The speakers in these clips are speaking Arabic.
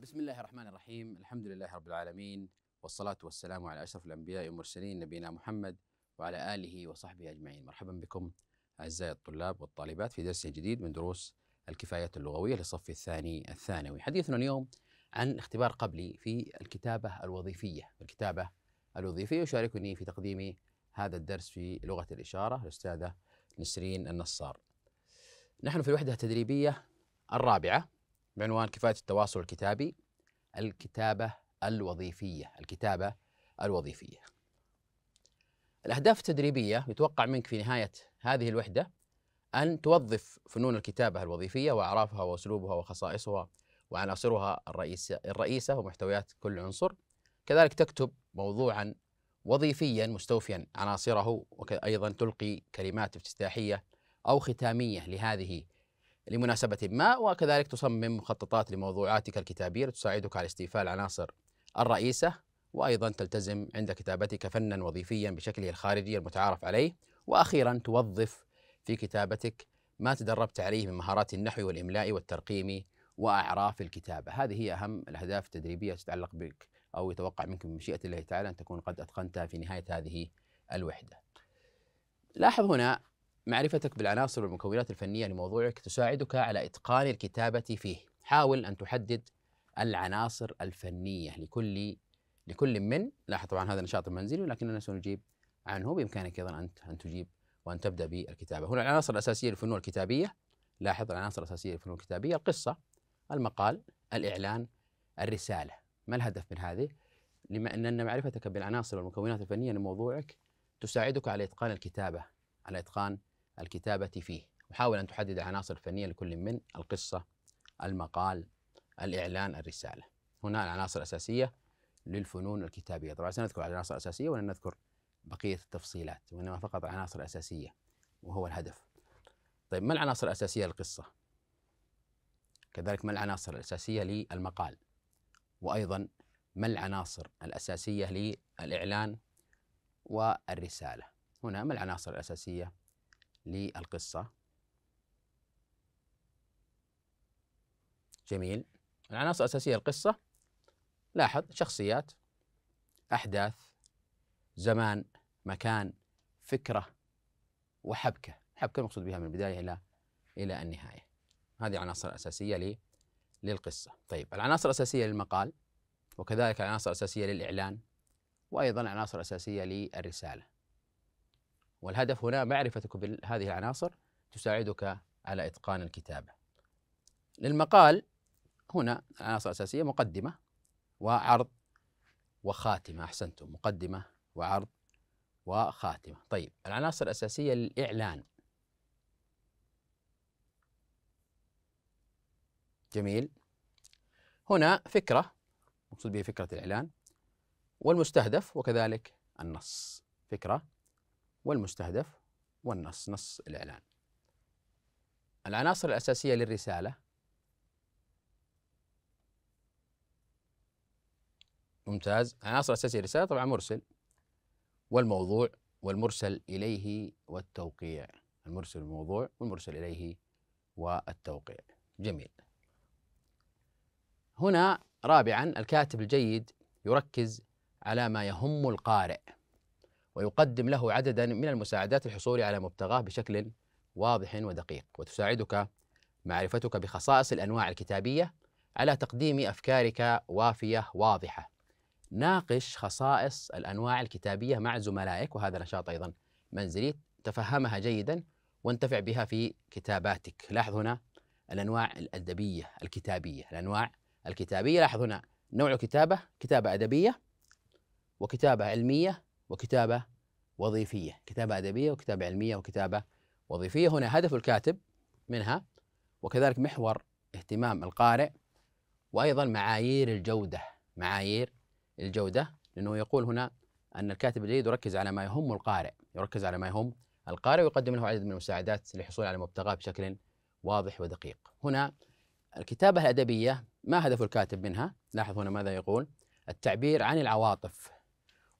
بسم الله الرحمن الرحيم الحمد لله رب العالمين والصلاة والسلام على أشرف الأنبياء والمرسلين نبينا محمد وعلى آله وصحبه أجمعين مرحبا بكم أعزائي الطلاب والطالبات في درس جديد من دروس الكفايات اللغوية للصف الثاني الثانوي حديثنا اليوم عن اختبار قبلي في الكتابة الوظيفية الكتابة الوظيفية يشاركني في تقديم هذا الدرس في لغة الإشارة الأستاذة نسرين النصار نحن في الوحدة التدريبية الرابعة بعنوان كفايه التواصل الكتابي الكتابه الوظيفيه، الكتابه الوظيفيه. الاهداف التدريبيه يتوقع منك في نهايه هذه الوحده ان توظف فنون الكتابه الوظيفيه واعرافها واسلوبها وخصائصها وعناصرها الرئيسه الرئيسه ومحتويات كل عنصر. كذلك تكتب موضوعا وظيفيا مستوفيا عناصره وأيضا تلقي كلمات افتتاحية أو ختامية لهذه لمناسبة ما وكذلك تصمم مخططات لموضوعاتك الكتابية لتساعدك على استيفاء العناصر الرئيسة وأيضا تلتزم عند كتابتك فنا وظيفيا بشكله الخارجي المتعارف عليه وأخيرا توظف في كتابتك ما تدربت عليه من مهارات النحو والإملاء والترقيم وأعراف الكتابة هذه هي أهم الأهداف التدريبية تتعلق بك أو يتوقع منك بمشيئة الله تعالى أن تكون قد أتقنتها في نهاية هذه الوحدة لاحظ هنا معرفتك بالعناصر والمكونات الفنية لموضوعك تساعدك على إتقان الكتابة فيه حاول أن تحدد العناصر الفنية لكل لكل من لاحظ طبعا هذا نشاط منزلي ولكننا سنجيب عنه بإمكانك أيضا أن أن تجيب وأن تبدأ بالكتابة هنا العناصر الأساسية للفنون الكتابية لاحظ العناصر الأساسية للفنون الكتابية القصة المقال الإعلان الرسالة ما الهدف من هذه؟ لما أن معرفتك بالعناصر والمكونات الفنية لموضوعك تساعدك على إتقان الكتابة على إتقان الكتابة فيه وحاول أن تحدد عناصر فنية لكل من القصة المقال الإعلان الرسالة هنا العناصر الأساسية للفنون الكتابية طبعا سنذكر العناصر الأساسية ولن نذكر بقية التفصيلات وإنما فقط العناصر الأساسية وهو الهدف طيب ما العناصر الأساسية للقصة كذلك ما العناصر الأساسية للمقال وأيضا ما العناصر الأساسية للإعلان والرسالة هنا ما العناصر الأساسية للقصة جميل العناصر الأساسية القصة لاحظ شخصيات أحداث زمان مكان فكرة وحبكة حبكة المقصود بها من البداية إلى إلى النهاية هذه العناصر الأساسية للقصة طيب العناصر الأساسية للمقال وكذلك العناصر الأساسية للإعلان وأيضا العناصر الأساسية للرسالة والهدف هنا معرفتك بهذه العناصر تساعدك على إتقان الكتابة للمقال هنا العناصر الأساسية مقدمة وعرض وخاتمة أحسنتم مقدمة وعرض وخاتمة طيب العناصر الأساسية للإعلان جميل هنا فكرة مقصود به فكرة الإعلان والمستهدف وكذلك النص فكرة والمستهدف والنص نص الإعلان العناصر الأساسية للرسالة ممتاز العناصر الأساسية للرسالة طبعا مرسل والموضوع والمرسل إليه والتوقيع المرسل الموضوع والمرسل إليه والتوقيع جميل هنا رابعا الكاتب الجيد يركز على ما يهم القارئ ويقدم له عددا من المساعدات للحصول على مبتغاه بشكل واضح ودقيق وتساعدك معرفتك بخصائص الانواع الكتابيه على تقديم افكارك وافيه واضحه ناقش خصائص الانواع الكتابيه مع زملائك وهذا نشاط ايضا منزلي تفهمها جيدا وانتفع بها في كتاباتك لاحظ هنا الانواع الادبيه الكتابيه الانواع الكتابيه لاحظ هنا نوع كتابه كتابه ادبيه وكتابه علميه وكتابة وظيفية كتابة أدبية وكتابة علمية وكتابة وظيفية هنا هدف الكاتب منها وكذلك محور اهتمام القارئ وأيضا معايير الجودة معايير الجودة لأنه يقول هنا أن الكاتب الجيد يركز على ما يهم القارئ يركز على ما يهم القارئ ويقدم له عدد من المساعدات للحصول على مبتغاه بشكل واضح ودقيق هنا الكتابة الأدبية ما هدف الكاتب منها لاحظ هنا ماذا يقول التعبير عن العواطف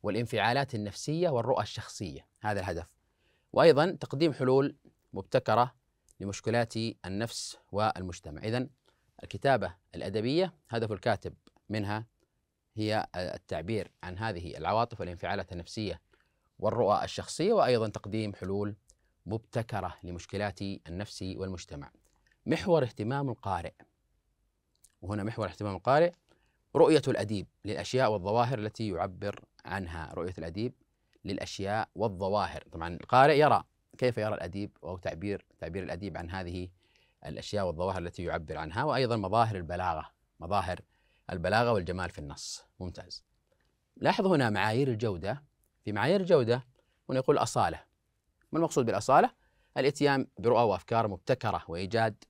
والانفعالات النفسية والرؤى الشخصية هذا الهدف وأيضا تقديم حلول مبتكرة لمشكلات النفس والمجتمع إذا الكتابة الأدبية هدف الكاتب منها هي التعبير عن هذه العواطف والانفعالات النفسية والرؤى الشخصية وأيضا تقديم حلول مبتكرة لمشكلات النفس والمجتمع محور اهتمام القارئ وهنا محور اهتمام القارئ رؤية الأديب للأشياء والظواهر التي يعبر عنها رؤية الأديب للأشياء والظواهر طبعا القارئ يرى كيف يرى الأديب أو تعبير تعبير الأديب عن هذه الأشياء والظواهر التي يعبر عنها وأيضا مظاهر البلاغة مظاهر البلاغة والجمال في النص ممتاز لاحظ هنا معايير الجودة في معايير الجودة هنا يقول أصالة ما المقصود بالأصالة؟ الاتيان برؤى وأفكار مبتكرة وإيجاد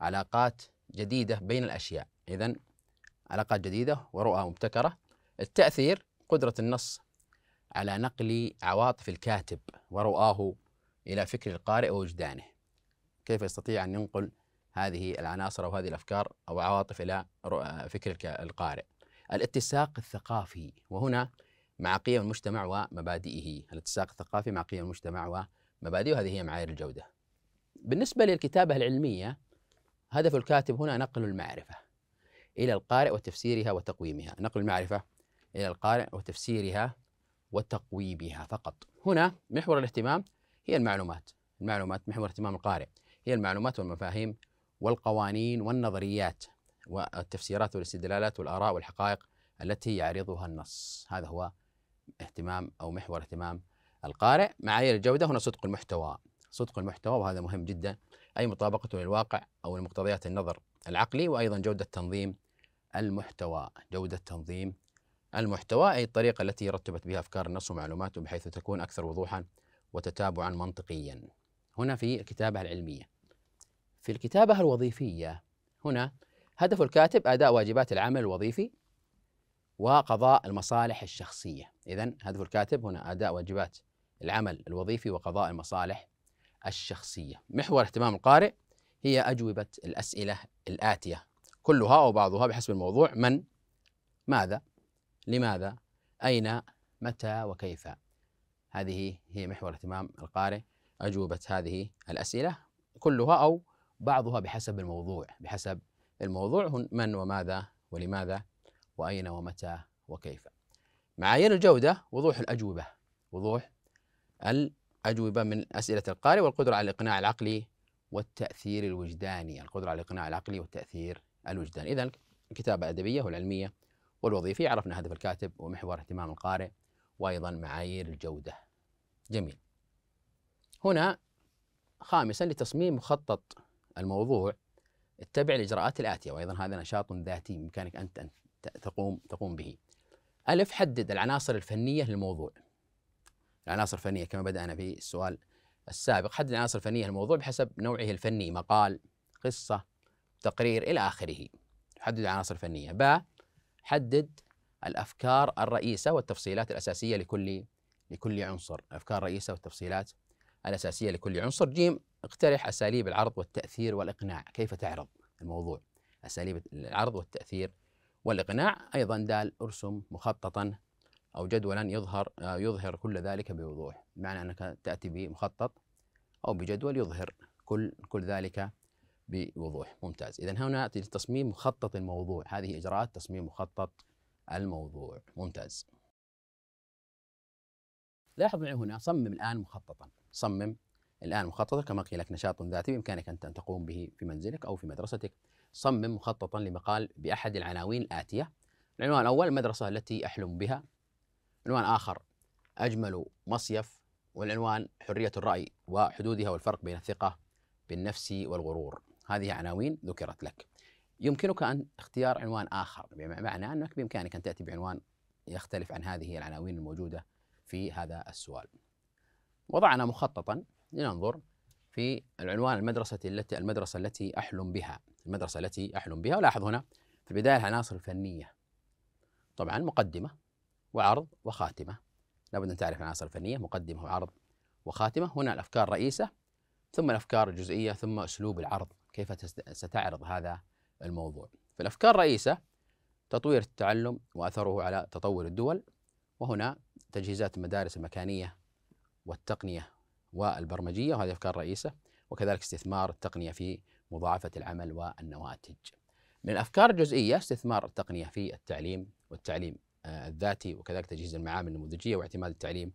علاقات جديدة بين الأشياء إذا علاقات جديدة ورؤى مبتكرة التأثير قدرة النص على نقل عواطف الكاتب ورؤاه إلى فكر القارئ ووجدانه كيف يستطيع أن ينقل هذه العناصر أو هذه الأفكار أو عواطف إلى فكر القارئ الاتساق الثقافي وهنا مع قيم المجتمع ومبادئه الاتساق الثقافي مع قيم المجتمع ومبادئه هذه هي معايير الجودة بالنسبة للكتابة العلمية هدف الكاتب هنا نقل المعرفة إلى القارئ وتفسيرها وتقويمها نقل المعرفة إلى القارئ وتفسيرها وتقويمها فقط هنا محور الاهتمام هي المعلومات المعلومات محور اهتمام القارئ هي المعلومات والمفاهيم والقوانين والنظريات والتفسيرات والاستدلالات والآراء والحقائق التي يعرضها النص هذا هو اهتمام أو محور اهتمام القارئ معايير الجودة هنا صدق المحتوى صدق المحتوى وهذا مهم جدا أي مطابقة للواقع أو لمقتضيات النظر العقلي وأيضا جودة تنظيم المحتوى جودة تنظيم المحتوى أي الطريقة التي رتبت بها أفكار النص ومعلوماته بحيث تكون أكثر وضوحا وتتابعا منطقيا هنا في الكتابة العلمية في الكتابة الوظيفية هنا هدف الكاتب أداء واجبات العمل الوظيفي وقضاء المصالح الشخصية إذا هدف الكاتب هنا أداء واجبات العمل الوظيفي وقضاء المصالح الشخصية محور اهتمام القارئ هي أجوبة الأسئلة الآتية كلها أو بعضها بحسب الموضوع من ماذا لماذا أين متى وكيف هذه هي محور اهتمام القارئ أجوبة هذه الأسئلة كلها أو بعضها بحسب الموضوع بحسب الموضوع من وماذا ولماذا وأين ومتى وكيف معايير الجودة وضوح الأجوبة وضوح الأجوبة من أسئلة القارئ والقدرة على الإقناع العقلي والتأثير الوجداني القدرة على الإقناع العقلي والتأثير الوجدان إذا الكتابة الأدبية والعلمية والوظيفية عرفنا هدف الكاتب ومحور اهتمام القارئ وأيضا معايير الجودة جميل هنا خامسا لتصميم مخطط الموضوع اتبع الإجراءات الآتية وأيضا هذا نشاط ذاتي بإمكانك أنت أن تقوم تقوم به ألف حدد العناصر الفنية للموضوع العناصر الفنية كما بدأنا في السؤال السابق حدد العناصر الفنية للموضوع بحسب نوعه الفني مقال قصة تقرير إلى آخره حدد العناصر الفنية ب حدد الأفكار الرئيسة والتفصيلات الأساسية لكل لكل عنصر الأفكار الرئيسة والتفصيلات الأساسية لكل عنصر جيم اقترح أساليب العرض والتأثير والإقناع كيف تعرض الموضوع أساليب العرض والتأثير والإقناع أيضا دال ارسم مخططا أو جدولا يظهر يظهر كل ذلك بوضوح بمعنى أنك تأتي بمخطط أو بجدول يظهر كل كل ذلك بوضوح ممتاز إذا هنا تصميم مخطط الموضوع هذه إجراءات تصميم مخطط الموضوع ممتاز لاحظ معي هنا صمم الآن مخططا صمم الآن مخططا كما قيل لك نشاط ذاتي بإمكانك أنت أن تقوم به في منزلك أو في مدرستك صمم مخططا لمقال بأحد العناوين الآتية العنوان الأول المدرسة التي أحلم بها عنوان آخر أجمل مصيف والعنوان حرية الرأي وحدودها والفرق بين الثقة بالنفس والغرور هذه عناوين ذكرت لك يمكنك أن اختيار عنوان آخر بمعنى أنك بإمكانك أن تأتي بعنوان يختلف عن هذه العناوين الموجودة في هذا السؤال وضعنا مخططا لننظر في العنوان المدرسة التي المدرسة التي أحلم بها المدرسة التي أحلم بها ولاحظ هنا في البداية العناصر الفنية طبعا مقدمة وعرض وخاتمة لابد أن تعرف العناصر الفنية مقدمة وعرض وخاتمة هنا الأفكار الرئيسة ثم الأفكار الجزئية ثم أسلوب العرض كيف ستعرض هذا الموضوع فالأفكار الرئيسة تطوير التعلم وأثره على تطور الدول وهنا تجهيزات المدارس المكانية والتقنية والبرمجية وهذه أفكار رئيسة وكذلك استثمار التقنية في مضاعفة العمل والنواتج من الأفكار الجزئية استثمار التقنية في التعليم والتعليم آه، الذاتي وكذلك تجهيز المعامل النموذجية واعتماد التعليم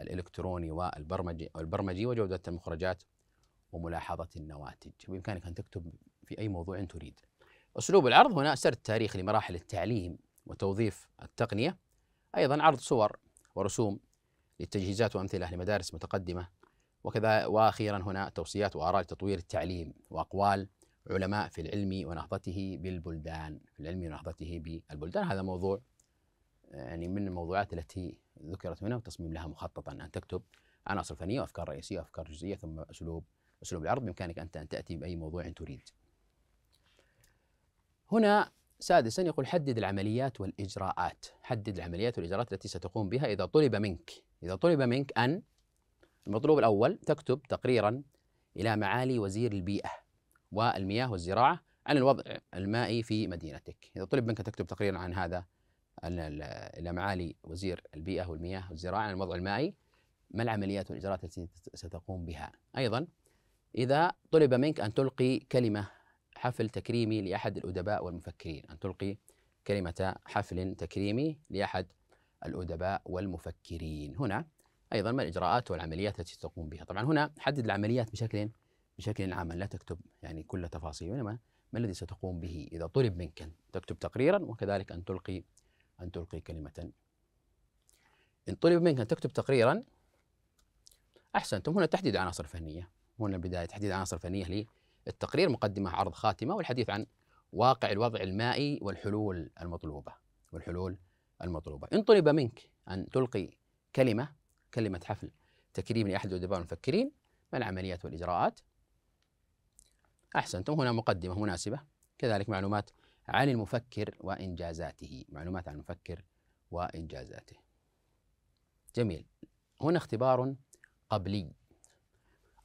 الإلكتروني والبرمجي, والبرمجي وجودة المخرجات وملاحظة النواتج بإمكانك أن تكتب في أي موضوع تريد أسلوب العرض هنا سرد تاريخ لمراحل التعليم وتوظيف التقنية أيضا عرض صور ورسوم للتجهيزات وأمثلة لمدارس متقدمة وكذا وأخيرا هنا توصيات وآراء لتطوير التعليم وأقوال علماء في العلم ونهضته بالبلدان في العلم ونهضته بالبلدان هذا موضوع يعني من الموضوعات التي ذكرت هنا وتصميم لها مخططا أن تكتب عناصر فنية وأفكار رئيسية وأفكار جزئية ثم أسلوب اسلوب العرض بامكانك انت ان تاتي باي موضوع تريد. هنا سادسا يقول حدد العمليات والاجراءات، حدد العمليات والاجراءات التي ستقوم بها اذا طلب منك، اذا طلب منك ان المطلوب الاول تكتب تقريرا الى معالي وزير البيئه والمياه والزراعه عن الوضع المائي في مدينتك، اذا طلب منك ان تكتب تقريرا عن هذا الى معالي وزير البيئه والمياه والزراعه عن الوضع المائي ما العمليات والاجراءات التي ستقوم بها؟ ايضا إذا طلب منك أن تلقي كلمة حفل تكريمي لأحد الأدباء والمفكرين أن تلقي كلمة حفل تكريمي لأحد الأدباء والمفكرين هنا أيضا ما الإجراءات والعمليات التي تقوم بها طبعا هنا حدد العمليات بشكل بشكل عام لا تكتب يعني كل تفاصيل وإنما ما الذي ستقوم به إذا طلب منك أن تكتب تقريرا وكذلك أن تلقي أن تلقي كلمة إن طلب منك أن تكتب تقريرا أحسنتم هنا تحديد عناصر فنية هنا البداية تحديد عناصر فنية للتقرير مقدمة عرض خاتمة والحديث عن واقع الوضع المائي والحلول المطلوبة والحلول المطلوبة إن طلب منك أن تلقي كلمة كلمة حفل تكريم لأحد الأدباء المفكرين ما العمليات والإجراءات أحسنتم هنا مقدمة مناسبة كذلك معلومات عن المفكر وإنجازاته معلومات عن المفكر وإنجازاته جميل هنا اختبار قبلي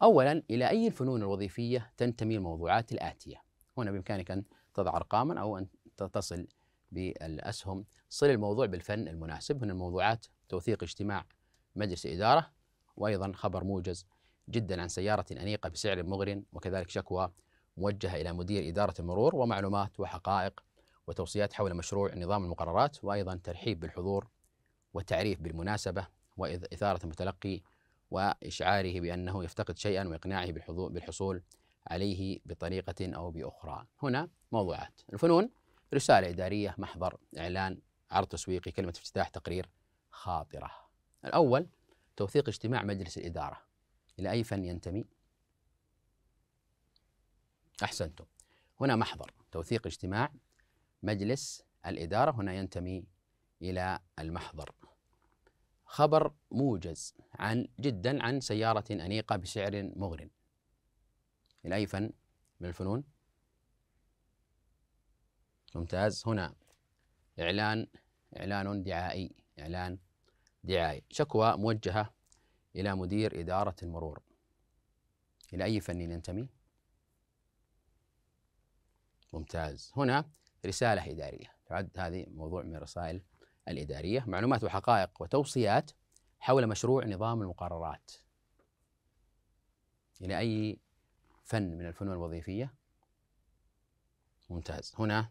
أولا إلى أي الفنون الوظيفية تنتمي الموضوعات الآتية هنا بإمكانك أن تضع أرقاما أو أن تتصل بالأسهم صل الموضوع بالفن المناسب هنا الموضوعات توثيق اجتماع مجلس إدارة وأيضا خبر موجز جدا عن سيارة أنيقة بسعر مغر وكذلك شكوى موجهة إلى مدير إدارة المرور ومعلومات وحقائق وتوصيات حول مشروع نظام المقررات وأيضا ترحيب بالحضور وتعريف بالمناسبة وإثارة المتلقي وإشعاره بأنه يفتقد شيئا وإقناعه بالحصول عليه بطريقة أو بأخرى هنا موضوعات الفنون رسالة إدارية محضر إعلان عرض تسويقي كلمة افتتاح تقرير خاطرة الأول توثيق اجتماع مجلس الإدارة إلى أي فن ينتمي؟ أحسنتم هنا محضر توثيق اجتماع مجلس الإدارة هنا ينتمي إلى المحضر خبر موجز عن جدا عن سيارة أنيقة بسعر مغر إلى أي فن من الفنون؟ ممتاز هنا إعلان إعلان دعائي إعلان دعائي شكوى موجهة إلى مدير إدارة المرور إلى أي فن ننتمي؟ ممتاز هنا رسالة إدارية تعد هذه موضوع من رسائل الإدارية معلومات وحقائق وتوصيات حول مشروع نظام المقررات إلى أي فن من الفنون الوظيفية ممتاز هنا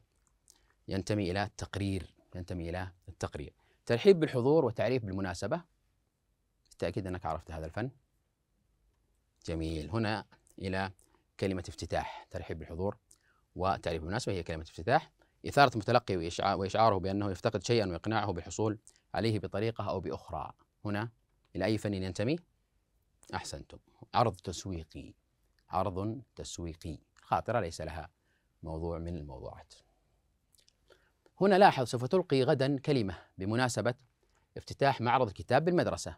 ينتمي إلى التقرير ينتمي إلى التقرير ترحيب بالحضور وتعريف بالمناسبة بالتأكيد أنك عرفت هذا الفن جميل هنا إلى كلمة افتتاح ترحيب بالحضور وتعريف بالمناسبة هي كلمة افتتاح إثارة المتلقي وإشعاره بأنه يفتقد شيئا وإقناعه بالحصول عليه بطريقة أو بأخرى هنا إلى أي فن ينتمي؟ أحسنتم عرض تسويقي عرض تسويقي خاطرة ليس لها موضوع من الموضوعات هنا لاحظ سوف تلقي غدا كلمة بمناسبة افتتاح معرض الكتاب بالمدرسة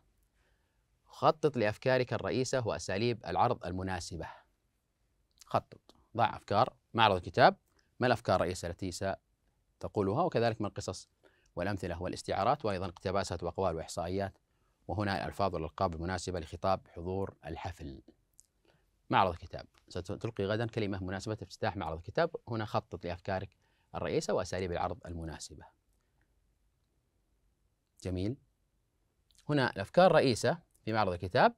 خطط لأفكارك الرئيسة وأساليب العرض المناسبة خطط ضع أفكار معرض الكتاب ما الأفكار الرئيسة التي ستقولها وكذلك من القصص والأمثلة والاستعارات وأيضا اقتباسات وأقوال وإحصائيات وهنا الألفاظ والألقاب المناسبة لخطاب حضور الحفل معرض الكتاب ستلقي غدا كلمة مناسبة افتتاح معرض الكتاب هنا خطط لأفكارك الرئيسة وأساليب العرض المناسبة جميل هنا الأفكار الرئيسة في معرض الكتاب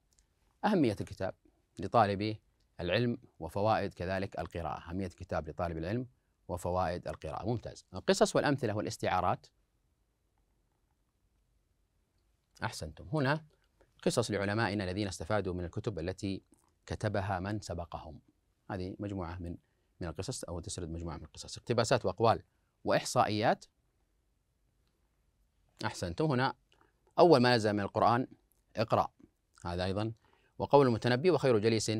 أهمية الكتاب لطالبي العلم وفوائد كذلك القراءة أهمية الكتاب لطالب العلم وفوائد القراءة ممتاز القصص والأمثلة والاستعارات أحسنتم هنا قصص لعلمائنا الذين استفادوا من الكتب التي كتبها من سبقهم هذه مجموعة من من القصص أو تسرد مجموعة من القصص اقتباسات وأقوال وإحصائيات أحسنتم هنا أول ما نزل من القرآن اقرأ هذا أيضا وقول المتنبي وخير جليس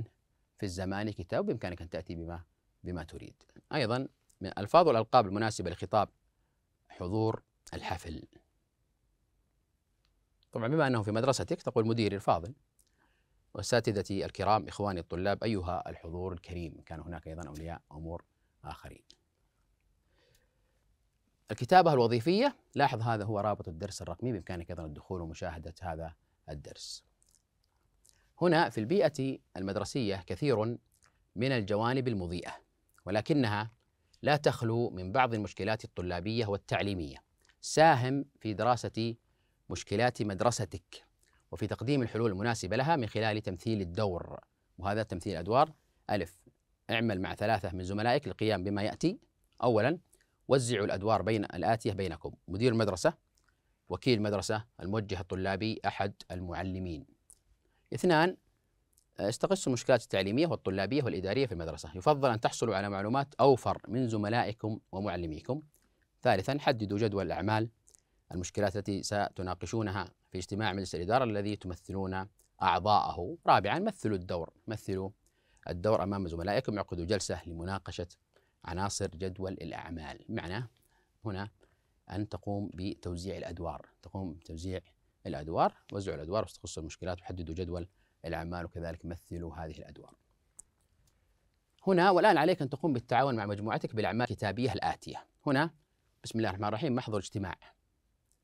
في الزمان كتاب بإمكانك أن تأتي بما بما تريد أيضا من الألفاظ والألقاب المناسبة لخطاب حضور الحفل طبعا بما أنه في مدرستك تقول مديري الفاضل وأساتذتي الكرام إخواني الطلاب أيها الحضور الكريم كان هناك أيضا أولياء أمور آخرين الكتابة الوظيفية لاحظ هذا هو رابط الدرس الرقمي بإمكانك أيضا الدخول ومشاهدة هذا الدرس هنا في البيئة المدرسية كثير من الجوانب المضيئة ولكنها لا تخلو من بعض المشكلات الطلابية والتعليمية ساهم في دراسة مشكلات مدرستك وفي تقديم الحلول المناسبة لها من خلال تمثيل الدور وهذا تمثيل أدوار ألف اعمل مع ثلاثة من زملائك للقيام بما يأتي أولا وزعوا الأدوار بين الآتية بينكم مدير المدرسة وكيل المدرسة الموجه الطلابي أحد المعلمين اثنان استقصوا المشكلات التعليمية والطلابية والإدارية في المدرسة يفضل أن تحصلوا على معلومات أوفر من زملائكم ومعلميكم ثالثا حددوا جدول الأعمال المشكلات التي ستناقشونها في اجتماع مجلس الإدارة الذي تمثلون أعضاءه رابعا مثلوا الدور مثلوا الدور أمام زملائكم اعقدوا جلسة لمناقشة عناصر جدول الأعمال معنى هنا أن تقوم بتوزيع الأدوار تقوم بتوزيع الأدوار وزعوا الأدوار واستخصوا المشكلات وحددوا جدول الأعمال وكذلك مثلوا هذه الأدوار هنا والآن عليك أن تقوم بالتعاون مع مجموعتك بالأعمال الكتابية الآتية هنا بسم الله الرحمن الرحيم محضر اجتماع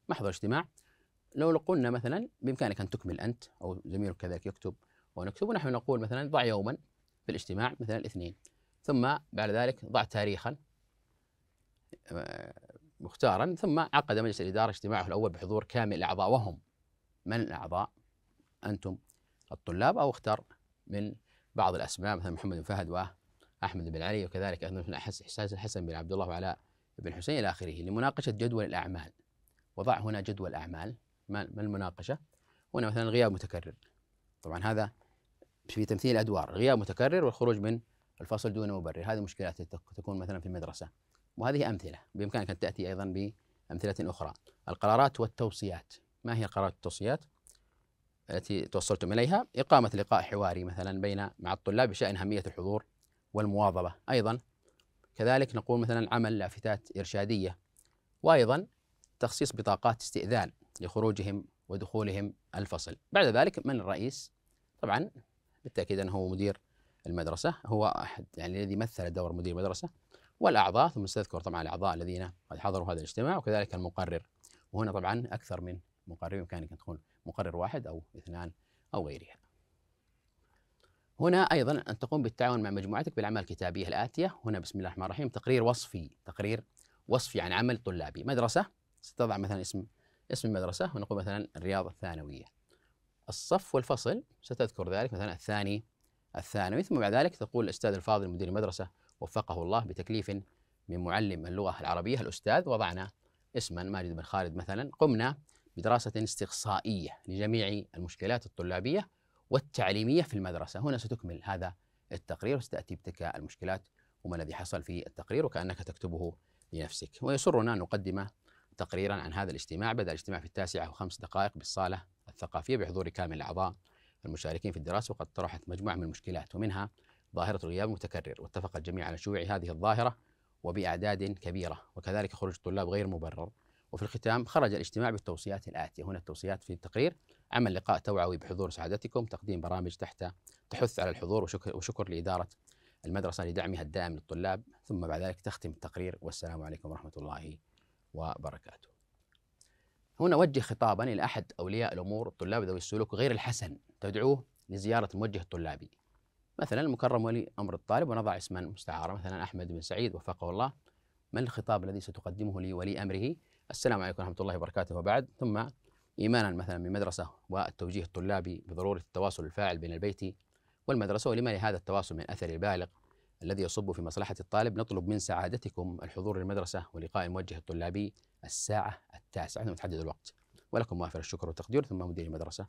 محضر اجتماع لو قلنا مثلا بإمكانك أن تكمل أنت أو زميلك كذلك يكتب ونكتب ونحن نقول مثلا ضع يوما في الاجتماع مثلا الاثنين ثم بعد ذلك ضع تاريخا آه، مختارا ثم عقد مجلس الإدارة اجتماعه الأول بحضور كامل الأعضاء وهم من الأعضاء أنتم الطلاب او اختار من بعض الاسماء مثلا محمد بن فهد واحمد بن علي وكذلك ايضا من الحسن بن عبد الله وعلاء بن حسين الى اخره لمناقشه جدول الاعمال وضع هنا جدول اعمال ما المناقشه؟ هنا مثلا غياب متكرر طبعا هذا في تمثيل ادوار غياب متكرر والخروج من الفصل دون مبرر هذه مشكلات تكون مثلا في المدرسه وهذه امثله بامكانك ان تاتي ايضا بامثله اخرى القرارات والتوصيات ما هي القرارات والتوصيات؟ التي توصلتم إليها إقامة لقاء حواري مثلا بين مع الطلاب بشأن أهمية الحضور والمواظبة أيضا كذلك نقول مثلا عمل لافتات إرشادية وأيضا تخصيص بطاقات استئذان لخروجهم ودخولهم الفصل بعد ذلك من الرئيس طبعا بالتأكيد أنه هو مدير المدرسة هو أحد يعني الذي مثل دور مدير المدرسة والأعضاء ثم سأذكر طبعا الأعضاء الذين قد حضروا هذا الاجتماع وكذلك المقرر وهنا طبعا أكثر من مقرر يمكنك أن تكون مقرر واحد أو اثنان أو غيرها هنا أيضا أن تقوم بالتعاون مع مجموعتك بالأعمال الكتابية الآتية هنا بسم الله الرحمن الرحيم تقرير وصفي تقرير وصفي عن عمل طلابي مدرسة ستضع مثلا اسم اسم المدرسة ونقول مثلا الرياض الثانوية الصف والفصل ستذكر ذلك مثلا الثاني الثانوي ثم بعد ذلك تقول الأستاذ الفاضل مدير المدرسة وفقه الله بتكليف من معلم اللغة العربية الأستاذ وضعنا اسما ماجد بن خالد مثلا قمنا بدراسة استقصائية لجميع المشكلات الطلابية والتعليمية في المدرسة هنا ستكمل هذا التقرير وستأتي بتلك المشكلات وما الذي حصل في التقرير وكأنك تكتبه لنفسك ويسرنا أن نقدم تقريرا عن هذا الاجتماع بدأ الاجتماع في التاسعة وخمس دقائق بالصالة الثقافية بحضور كامل الأعضاء المشاركين في الدراسة وقد طرحت مجموعة من المشكلات ومنها ظاهرة الغياب المتكرر واتفق الجميع على شيوع هذه الظاهرة وبأعداد كبيرة وكذلك خروج الطلاب غير مبرر وفي الختام خرج الاجتماع بالتوصيات الآتية هنا التوصيات في التقرير عمل لقاء توعوي بحضور سعادتكم تقديم برامج تحت تحث على الحضور وشكر, وشكر لإدارة المدرسة لدعمها الدائم للطلاب ثم بعد ذلك تختم التقرير والسلام عليكم ورحمة الله وبركاته هنا وجه خطابا إلى أحد أولياء الأمور الطلاب ذوي السلوك غير الحسن تدعوه لزيارة الموجه الطلابي مثلا المكرم ولي أمر الطالب ونضع اسما مستعارا مثلا أحمد بن سعيد وفقه الله ما الخطاب الذي ستقدمه لولي أمره السلام عليكم ورحمه الله وبركاته وبعد ثم ايمانا مثلا بمدرسه والتوجيه الطلابي بضروره التواصل الفاعل بين البيت والمدرسه ولما لهذا التواصل من اثر البالغ الذي يصب في مصلحه الطالب نطلب من سعادتكم الحضور للمدرسه ولقاء الموجه الطلابي الساعه التاسعه عندما تحدد الوقت ولكم وافر الشكر والتقدير ثم مدير المدرسه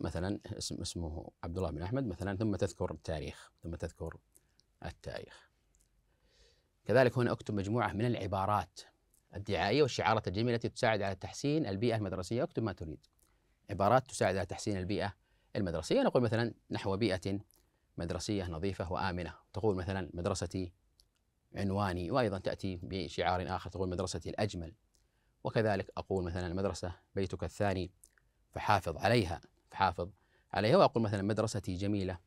مثلا اسم اسمه عبد الله بن احمد مثلا ثم تذكر التاريخ ثم تذكر التاريخ كذلك هنا اكتب مجموعه من العبارات الدعائية والشعارات الجميلة التي تساعد على تحسين البيئة المدرسية اكتب ما تريد عبارات تساعد على تحسين البيئة المدرسية نقول مثلا نحو بيئة مدرسية نظيفة وآمنة تقول مثلا مدرستي عنواني وأيضا تأتي بشعار آخر تقول مدرستي الأجمل وكذلك أقول مثلا المدرسة بيتك الثاني فحافظ عليها فحافظ عليها وأقول مثلا مدرستي جميلة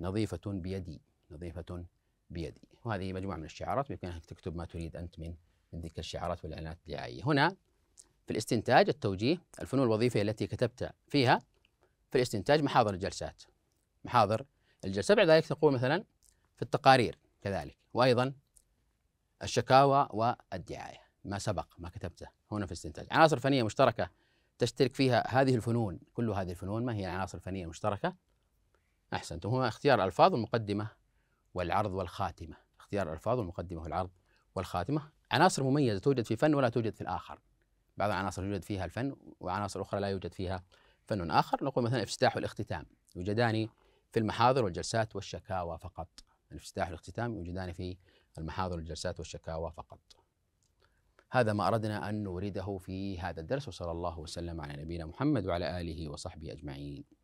نظيفة بيدي نظيفة بيدي وهذه مجموعة من الشعارات بإمكانك تكتب ما تريد أنت من من الشعارات والإعلانات الدعائية هنا في الاستنتاج التوجيه الفنون الوظيفية التي كتبت فيها في الاستنتاج محاضر الجلسات محاضر الجلسة بعد ذلك تقول مثلا في التقارير كذلك وأيضا الشكاوى والدعاية ما سبق ما كتبته هنا في الاستنتاج عناصر فنية مشتركة تشترك فيها هذه الفنون كل هذه الفنون ما هي العناصر الفنية المشتركة أحسنتم هو اختيار الألفاظ والمقدمة والعرض والخاتمة اختيار الألفاظ والمقدمة والعرض والخاتمة عناصر مميزة توجد في فن ولا توجد في الآخر بعض العناصر يوجد فيها الفن وعناصر أخرى لا يوجد فيها فن آخر نقول مثلا الافتتاح والاختتام يوجدان في المحاضر والجلسات والشكاوى فقط الافتتاح يعني والاختتام يوجدان في المحاضر والجلسات والشكاوى فقط هذا ما أردنا أن نورده في هذا الدرس وصلى الله وسلم على نبينا محمد وعلى آله وصحبه أجمعين